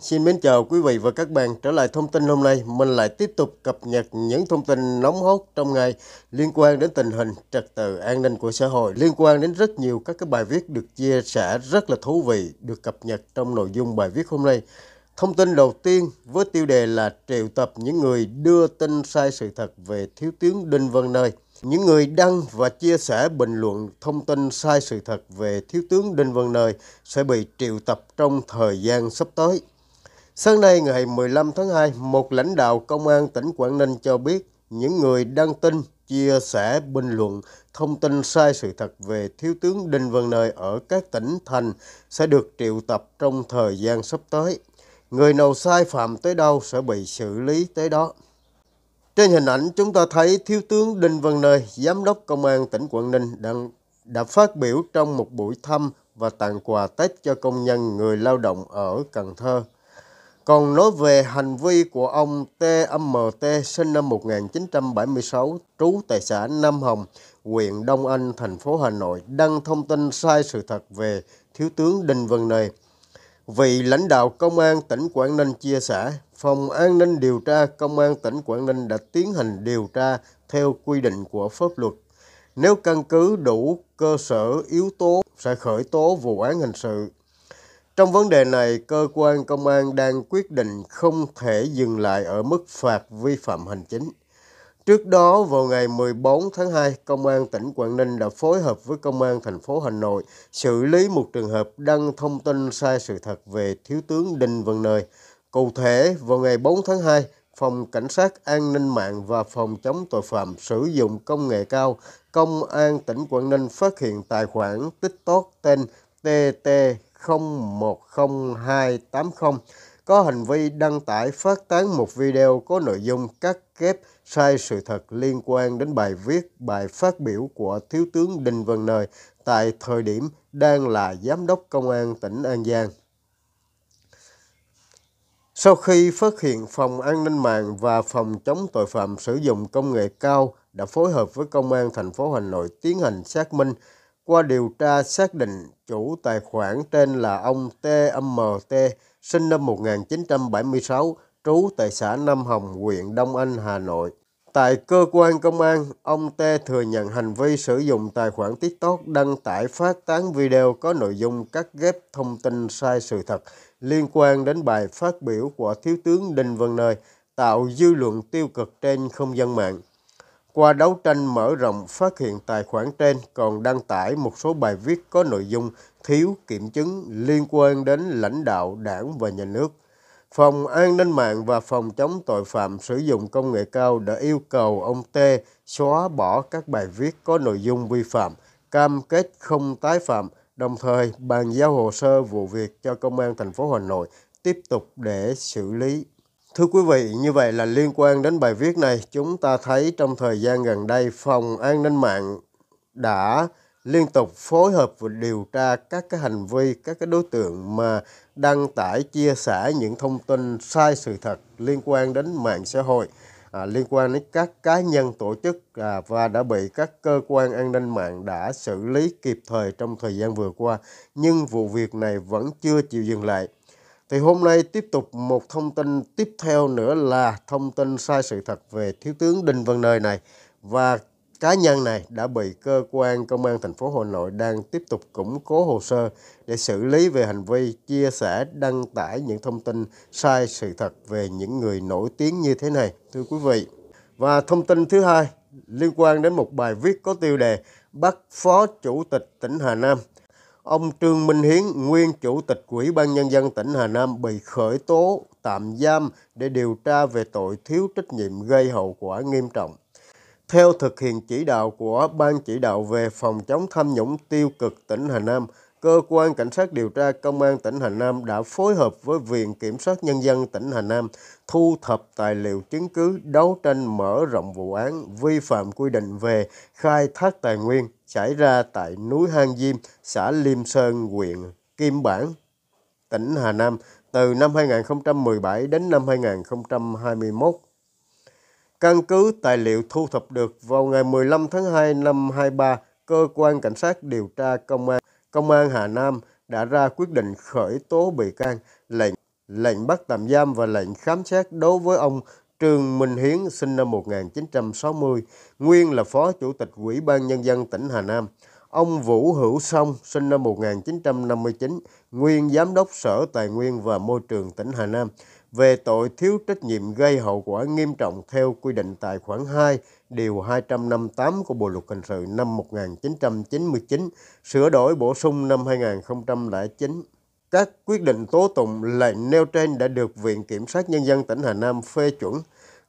Xin mến chào quý vị và các bạn. Trở lại thông tin hôm nay, mình lại tiếp tục cập nhật những thông tin nóng hot trong ngày liên quan đến tình hình trật tự an ninh của xã hội, liên quan đến rất nhiều các cái bài viết được chia sẻ rất là thú vị được cập nhật trong nội dung bài viết hôm nay. Thông tin đầu tiên với tiêu đề là triệu tập những người đưa tin sai sự thật về Thiếu tướng Đinh Văn Nơi. Những người đăng và chia sẻ bình luận thông tin sai sự thật về Thiếu tướng Đinh Văn Nơi sẽ bị triệu tập trong thời gian sắp tới. Sáng nay ngày 15 tháng 2, một lãnh đạo công an tỉnh Quảng Ninh cho biết những người đăng tin, chia sẻ, bình luận thông tin sai sự thật về Thiếu tướng Đinh Văn Nơi ở các tỉnh thành sẽ được triệu tập trong thời gian sắp tới. Người nào sai phạm tới đâu sẽ bị xử lý tới đó. Trên hình ảnh chúng ta thấy Thiếu tướng Đinh Văn Nơi, Giám đốc Công an tỉnh Quảng Ninh đang đã phát biểu trong một buổi thăm và tặng quà Tết cho công nhân người lao động ở Cần Thơ. Còn nói về hành vi của ông TMT sinh năm 1976, trú tại xã Nam Hồng, huyện Đông Anh, thành phố Hà Nội, đăng thông tin sai sự thật về Thiếu tướng Đinh Văn Nề. Vị lãnh đạo Công an tỉnh Quảng Ninh chia sẻ, Phòng An ninh điều tra Công an tỉnh Quảng Ninh đã tiến hành điều tra theo quy định của pháp luật. Nếu căn cứ đủ cơ sở yếu tố sẽ khởi tố vụ án hình sự trong vấn đề này, cơ quan công an đang quyết định không thể dừng lại ở mức phạt vi phạm hành chính. Trước đó, vào ngày 14 tháng 2, Công an tỉnh Quảng Ninh đã phối hợp với Công an thành phố Hà Nội xử lý một trường hợp đăng thông tin sai sự thật về Thiếu tướng Đinh Văn Nơi. Cụ thể, vào ngày 4 tháng 2, Phòng Cảnh sát An ninh mạng và Phòng chống tội phạm sử dụng công nghệ cao, Công an tỉnh Quảng Ninh phát hiện tài khoản TikTok tên TT 010280 có hành vi đăng tải phát tán một video có nội dung cắt kép sai sự thật liên quan đến bài viết, bài phát biểu của Thiếu tướng Đinh Văn Nơi tại thời điểm đang là Giám đốc Công an tỉnh An Giang. Sau khi phát hiện Phòng An ninh mạng và Phòng chống tội phạm sử dụng công nghệ cao đã phối hợp với Công an thành phố Hà Nội tiến hành xác minh, qua điều tra xác định chủ tài khoản tên là ông TMT, sinh năm 1976, trú tại xã Nam Hồng, huyện Đông Anh, Hà Nội. Tại cơ quan công an, ông T thừa nhận hành vi sử dụng tài khoản TikTok đăng tải phát tán video có nội dung cắt ghép thông tin sai sự thật liên quan đến bài phát biểu của Thiếu tướng Đinh Văn Nơi, tạo dư luận tiêu cực trên không gian mạng. Qua đấu tranh mở rộng phát hiện tài khoản trên còn đăng tải một số bài viết có nội dung thiếu kiểm chứng liên quan đến lãnh đạo đảng và nhà nước. Phòng An ninh mạng và Phòng chống tội phạm sử dụng công nghệ cao đã yêu cầu ông T xóa bỏ các bài viết có nội dung vi phạm, cam kết không tái phạm, đồng thời bàn giao hồ sơ vụ việc cho Công an thành phố Hà Nội tiếp tục để xử lý. Thưa quý vị, như vậy là liên quan đến bài viết này, chúng ta thấy trong thời gian gần đây, Phòng An ninh mạng đã liên tục phối hợp và điều tra các cái hành vi, các cái đối tượng mà đăng tải, chia sẻ những thông tin sai sự thật liên quan đến mạng xã hội, à, liên quan đến các cá nhân tổ chức à, và đã bị các cơ quan an ninh mạng đã xử lý kịp thời trong thời gian vừa qua. Nhưng vụ việc này vẫn chưa chịu dừng lại. Thì hôm nay tiếp tục một thông tin tiếp theo nữa là thông tin sai sự thật về Thiếu tướng Đinh Văn Nơi này và cá nhân này đã bị cơ quan công an thành phố Hà Nội đang tiếp tục củng cố hồ sơ để xử lý về hành vi chia sẻ đăng tải những thông tin sai sự thật về những người nổi tiếng như thế này thưa quý vị. Và thông tin thứ hai liên quan đến một bài viết có tiêu đề Bắt Phó Chủ tịch tỉnh Hà Nam Ông Trương Minh Hiến, nguyên chủ tịch Quỹ ban Nhân dân tỉnh Hà Nam bị khởi tố tạm giam để điều tra về tội thiếu trách nhiệm gây hậu quả nghiêm trọng. Theo thực hiện chỉ đạo của Ban chỉ đạo về phòng chống tham nhũng tiêu cực tỉnh Hà Nam, cơ quan cảnh sát điều tra công an tỉnh Hà Nam đã phối hợp với Viện Kiểm sát Nhân dân tỉnh Hà Nam thu thập tài liệu chứng cứ đấu tranh mở rộng vụ án vi phạm quy định về khai thác tài nguyên xảy ra tại núi Hang Diêm, xã Liêm Sơn, huyện Kim Bảng, tỉnh Hà Nam từ năm 2017 đến năm 2021. Căn cứ tài liệu thu thập được vào ngày 15 tháng 2 năm 23, cơ quan cảnh sát điều tra công an Công an Hà Nam đã ra quyết định khởi tố bị can, lệnh lệnh bắt tạm giam và lệnh khám xét đối với ông Trương Minh Hiến sinh năm 1960, nguyên là Phó Chủ tịch Ủy ban Nhân dân tỉnh Hà Nam. Ông Vũ Hữu Song sinh năm 1959, nguyên Giám đốc Sở Tài nguyên và Môi trường tỉnh Hà Nam về tội thiếu trách nhiệm gây hậu quả nghiêm trọng theo quy định tại khoản 2 Điều 258 của Bộ Luật Hình sự năm 1999 sửa đổi bổ sung năm 2009. Các quyết định tố tụng lệnh nêu trên đã được Viện Kiểm sát Nhân dân tỉnh Hà Nam phê chuẩn.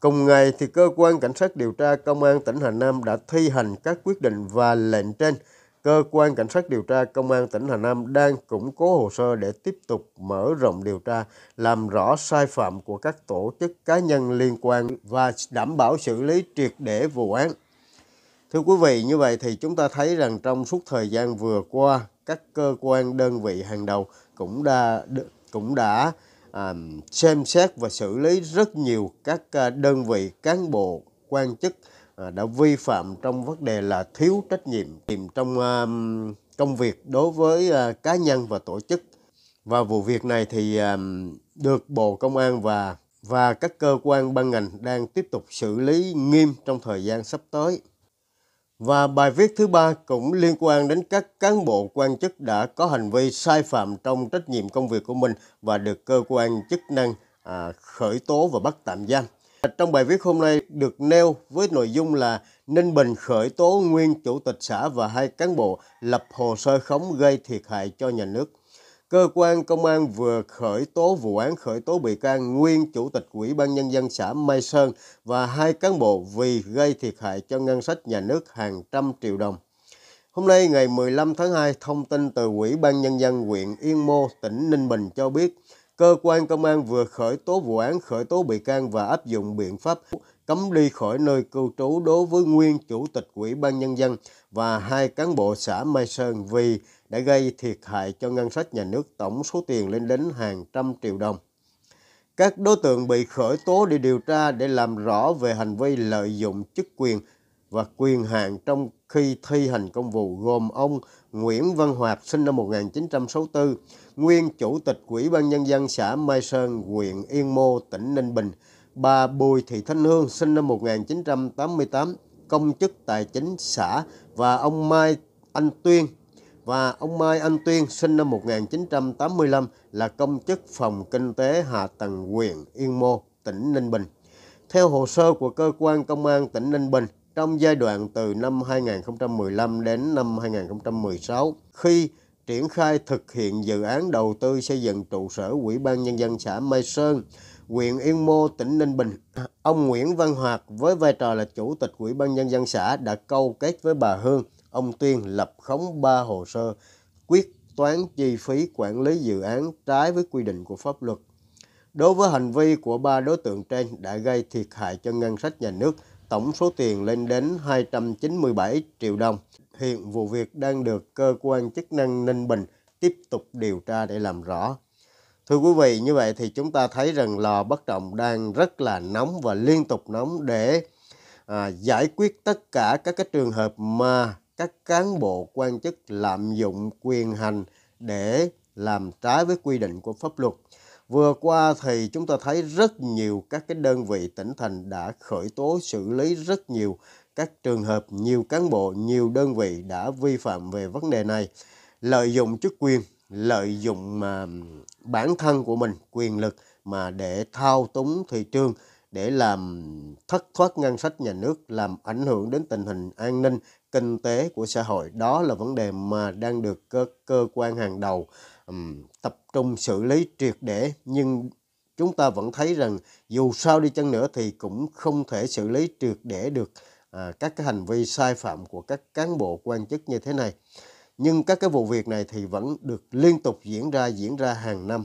Cùng ngày, thì cơ quan cảnh sát điều tra Công an tỉnh Hà Nam đã thi hành các quyết định và lệnh trên – cơ quan cảnh sát điều tra công an tỉnh Hà Nam đang củng cố hồ sơ để tiếp tục mở rộng điều tra, làm rõ sai phạm của các tổ chức cá nhân liên quan và đảm bảo xử lý triệt để vụ án. Thưa quý vị, như vậy thì chúng ta thấy rằng trong suốt thời gian vừa qua, các cơ quan đơn vị hàng đầu cũng đã cũng đã à, xem xét và xử lý rất nhiều các à, đơn vị cán bộ quan chức Ờ, đã vi phạm trong vấn đề là thiếu trách nhiệm tìm trong công việc đối với ờ, cá nhân và tổ chức và vụ việc này thì được Bộ Công an và và các cơ quan ban ngành đang tiếp tục xử lý nghiêm trong thời gian sắp tới. Và bài viết thứ ba cũng liên quan đến các cán bộ quan chức đã có hành vi sai phạm trong trách nhiệm công việc của mình và được cơ quan chức năng à, khởi tố và bắt tạm giam. Trong bài viết hôm nay được nêu với nội dung là Ninh Bình khởi tố nguyên chủ tịch xã và hai cán bộ lập hồ sơ khống gây thiệt hại cho nhà nước. Cơ quan công an vừa khởi tố vụ án khởi tố bị can nguyên chủ tịch Ủy ban Nhân dân xã Mai Sơn và hai cán bộ vì gây thiệt hại cho ngân sách nhà nước hàng trăm triệu đồng. Hôm nay ngày 15 tháng 2, thông tin từ Ủy ban Nhân dân huyện Yên Mô, tỉnh Ninh Bình cho biết, cơ quan công an vừa khởi tố vụ án khởi tố bị can và áp dụng biện pháp cấm đi khỏi nơi cư trú đối với nguyên chủ tịch Ủy ban Nhân dân và hai cán bộ xã Mai Sơn vì đã gây thiệt hại cho ngân sách nhà nước tổng số tiền lên đến hàng trăm triệu đồng. Các đối tượng bị khởi tố để điều tra để làm rõ về hành vi lợi dụng chức quyền và quyền hạn trong khi thi hành công vụ gồm ông Nguyễn Văn Hoạt sinh năm 1964, nguyên chủ tịch Ủy ban nhân dân xã Mai Sơn, huyện Yên Mô, tỉnh Ninh Bình, bà Bùi Thị Thanh Hương sinh năm 1988, công chức tài chính xã và ông Mai Anh Tuyên và ông Mai Anh Tuyên sinh năm 1985 là công chức phòng kinh tế hạ tầng huyện Yên Mô, tỉnh Ninh Bình. Theo hồ sơ của cơ quan công an tỉnh Ninh Bình, trong giai đoạn từ năm 2015 đến năm 2016 khi triển khai thực hiện dự án đầu tư xây dựng trụ sở Ủy ban Nhân dân xã Mai Sơn, huyện Yên Mô, tỉnh Ninh Bình. Ông Nguyễn Văn Hoạt với vai trò là Chủ tịch Ủy ban Nhân dân xã đã câu kết với bà Hương, ông Tuyên lập khống 3 hồ sơ quyết toán chi phí quản lý dự án trái với quy định của pháp luật. Đối với hành vi của ba đối tượng trên đã gây thiệt hại cho ngân sách nhà nước tổng số tiền lên đến 297 triệu đồng. Hiện vụ việc đang được cơ quan chức năng Ninh Bình tiếp tục điều tra để làm rõ. Thưa quý vị, như vậy thì chúng ta thấy rằng lò bất động đang rất là nóng và liên tục nóng để à, giải quyết tất cả các cái trường hợp mà các cán bộ quan chức lạm dụng quyền hành để làm trái với quy định của pháp luật. Vừa qua thì chúng ta thấy rất nhiều các cái đơn vị tỉnh thành đã khởi tố xử lý rất nhiều các trường hợp nhiều cán bộ, nhiều đơn vị đã vi phạm về vấn đề này, lợi dụng chức quyền, lợi dụng mà bản thân của mình, quyền lực mà để thao túng thị trường, để làm thất thoát ngân sách nhà nước, làm ảnh hưởng đến tình hình an ninh, kinh tế của xã hội. Đó là vấn đề mà đang được các cơ quan hàng đầu um, tập trung xử lý triệt để nhưng chúng ta vẫn thấy rằng dù sao đi chăng nữa thì cũng không thể xử lý triệt để được à, các cái hành vi sai phạm của các cán bộ quan chức như thế này. Nhưng các cái vụ việc này thì vẫn được liên tục diễn ra diễn ra hàng năm.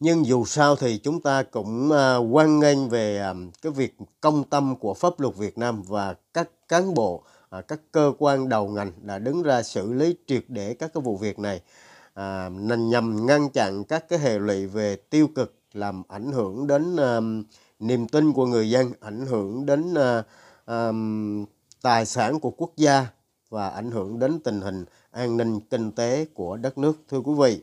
Nhưng dù sao thì chúng ta cũng à, quan nghênh về à, cái việc công tâm của pháp luật Việt Nam và các cán bộ, à, các cơ quan đầu ngành đã đứng ra xử lý triệt để các cái vụ việc này à, nhằm ngăn chặn các cái hệ lụy về tiêu cực làm ảnh hưởng đến à, niềm tin của người dân, ảnh hưởng đến à, à, tài sản của quốc gia và ảnh hưởng đến tình hình an ninh kinh tế của đất nước. Thưa quý vị,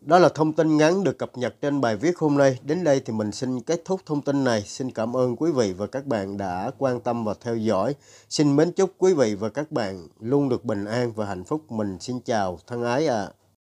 đó là thông tin ngắn được cập nhật trên bài viết hôm nay. Đến đây thì mình xin kết thúc thông tin này. Xin cảm ơn quý vị và các bạn đã quan tâm và theo dõi. Xin mến chúc quý vị và các bạn luôn được bình an và hạnh phúc. Mình xin chào thân ái ạ. À.